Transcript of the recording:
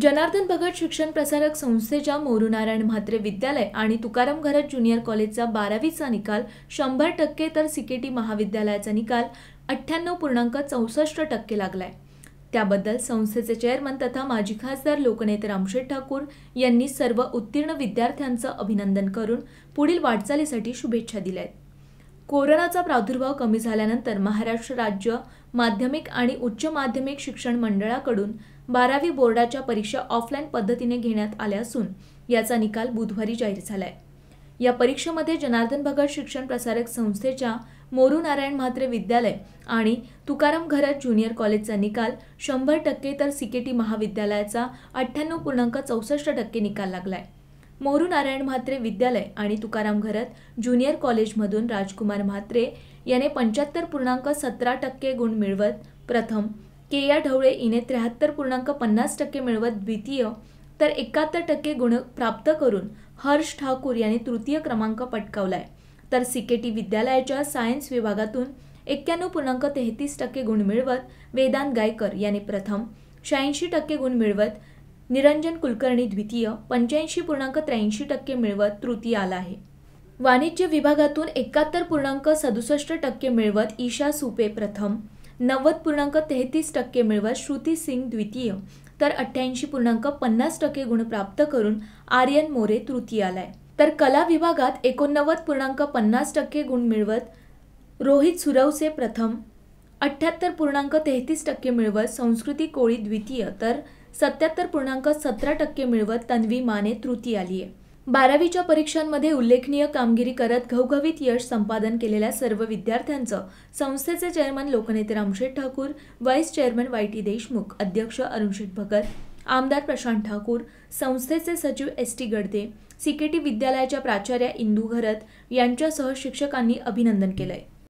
जनार्दन भगत शिक्षण प्रसारक संस्थेच्या मोरुनारायण म्हात्रे विद्यालय आणि तुकाराम घरत ज्युनियर कॉलेजचा बारावीचा निकाल शंभर टक्के तर सिकेटी महाविद्यालयाचा निकाल अठ्ठ्याण्णव पूर्णांक चौसष्ट टक्के लागलाय त्याबद्दल संस्थेचे चेअरमन तथा माजी खासदार लोकनेते रामशेठ ठाकूर यांनी सर्व उत्तीर्ण विद्यार्थ्यांचं अभिनंदन करून पुढील वाटचालीसाठी शुभेच्छा दिल्या आहेत कोरोनाचा प्रादुर्भाव कमी झाल्यानंतर महाराष्ट्र राज्य माध्यमिक आणि उच्च माध्यमिक शिक्षण मंडळाकडून बारावी बोर्डाच्या परीक्षा ऑफलाईन पद्धतीने घेण्यात आल्या असून याचा निकाल बुधवारी जाहीर झाला आहे या परीक्षेमध्ये जनार्दन भगत शिक्षण प्रसारक संस्थेच्या मोरू नारायण म्हात्रे विद्यालय आणि तुकाराम घरत ज्युनियर कॉलेजचा निकाल शंभर टक्के तर सिकेटी महाविद्यालयाचा अठ्ठ्याण्णव पूर्णांक चौसष्ट टक्के निकाल लागला आहे मोरू नारायण म्हात्रे विद्यालय आणि तुकाराम घरत ज्युनियर कॉलेजमधून राजकुमार म्हात्रे याने पंच्याहत्तर पूर्णांक सतरा टक्के गुण मिळवत प्रथम के या ढवळे इने त्र्याहत्तर पूर्णांक पन्नास टक्के मिळवत द्वितीय तर एकाहत्तर टक्के गुण प्राप्त करून हर्ष ठाकूर यांनी तृतीय क्रमांक पटकावलाय तर सिकेटी विद्यालयाच्या सायन्स विभागातून एक्क्याण्णव पूर्णांक तेहतीस टक्के गुण मिळवत वेदांत गायकर यांनी प्रथम शहाऐंशी टक्के गुण मिळवत निरंजन कुलकर्णी द्वितीय पंच्याऐंशी पूर्णांक त्र्याऐंशी टक्के मिळवत तृतीय आला आहे वाणिज्य विभागातून एकाहत्तर पूर्णांक सदुसष्ट टक्के मिळवत ईशा सुपे प्रथम नव्वद पूर्णांक तेहतीस टक्के मिळवत श्रुती सिंग द्वितीय तर अठ्ठ्याऐंशी पूर्णांक पन्नास टक्के गुण प्राप्त करून आर्यन मोरे तृतीय आलाय तर कला विभागात एकोणनव्वद पूर्णांक पन्नास टक्के गुण मिळवत रोहित सुरवसे प्रथम अठ्ठ्याहत्तर पूर्णांक तेहतीस टक्के मिळवत संस्कृती कोळी द्वितीय तर सत्याहत्तर पूर्णांक सतरा टक्के मिळवत तन्वी माने तृतीय आली आहे बारावीच्या परीक्षांमध्ये उल्लेखनीय कामगिरी करत घवघवीत यश संपादन केलेल्या सर्व विद्यार्थ्यांचं संस्थेचे चेअरमन लोकनेते Ramsheth Thakur vice chairman Y T Deshmukh अध्यक्ष अरुणशेठ भगत आमदार प्रशांत ठाकूर संस्थेचे सचिव एस टी गडदे सिकेटी विद्यालयाच्या प्राचार्या इंदू घरत यांच्यासह शिक्षकांनी अभिनंदन आहे